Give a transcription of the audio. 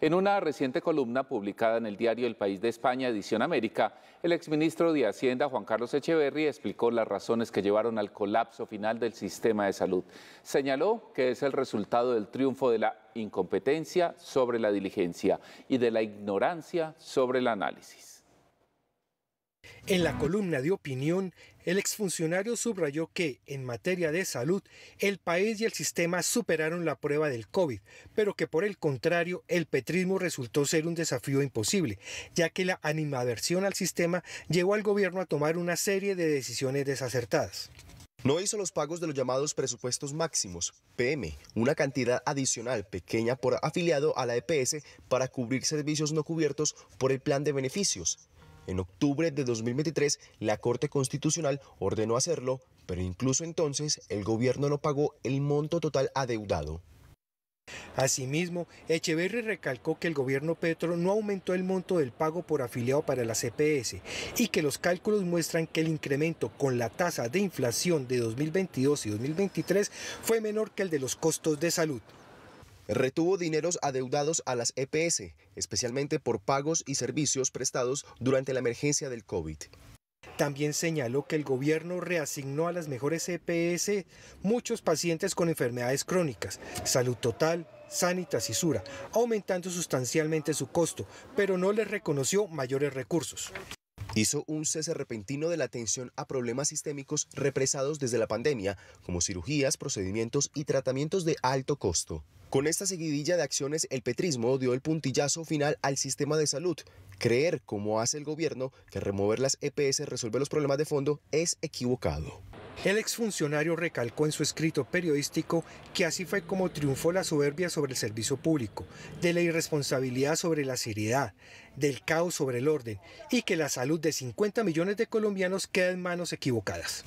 En una reciente columna publicada en el diario El País de España, edición América, el exministro de Hacienda, Juan Carlos Echeverry, explicó las razones que llevaron al colapso final del sistema de salud. Señaló que es el resultado del triunfo de la incompetencia sobre la diligencia y de la ignorancia sobre el análisis. En la columna de opinión, el exfuncionario subrayó que, en materia de salud, el país y el sistema superaron la prueba del COVID, pero que por el contrario, el petrismo resultó ser un desafío imposible, ya que la animadversión al sistema llevó al gobierno a tomar una serie de decisiones desacertadas. No hizo los pagos de los llamados presupuestos máximos, PM, una cantidad adicional pequeña por afiliado a la EPS para cubrir servicios no cubiertos por el plan de beneficios en octubre de 2023, la Corte Constitucional ordenó hacerlo, pero incluso entonces el gobierno no pagó el monto total adeudado. Asimismo, Echeverry recalcó que el gobierno Petro no aumentó el monto del pago por afiliado para la CPS y que los cálculos muestran que el incremento con la tasa de inflación de 2022 y 2023 fue menor que el de los costos de salud retuvo dineros adeudados a las EPS, especialmente por pagos y servicios prestados durante la emergencia del COVID. También señaló que el gobierno reasignó a las mejores EPS muchos pacientes con enfermedades crónicas, salud total, sánitas y sura, aumentando sustancialmente su costo, pero no les reconoció mayores recursos hizo un cese repentino de la atención a problemas sistémicos represados desde la pandemia, como cirugías, procedimientos y tratamientos de alto costo. Con esta seguidilla de acciones, el petrismo dio el puntillazo final al sistema de salud. Creer, como hace el gobierno, que remover las EPS resuelve los problemas de fondo es equivocado. El exfuncionario recalcó en su escrito periodístico que así fue como triunfó la soberbia sobre el servicio público, de la irresponsabilidad sobre la seriedad, del caos sobre el orden y que la salud de 50 millones de colombianos queda en manos equivocadas.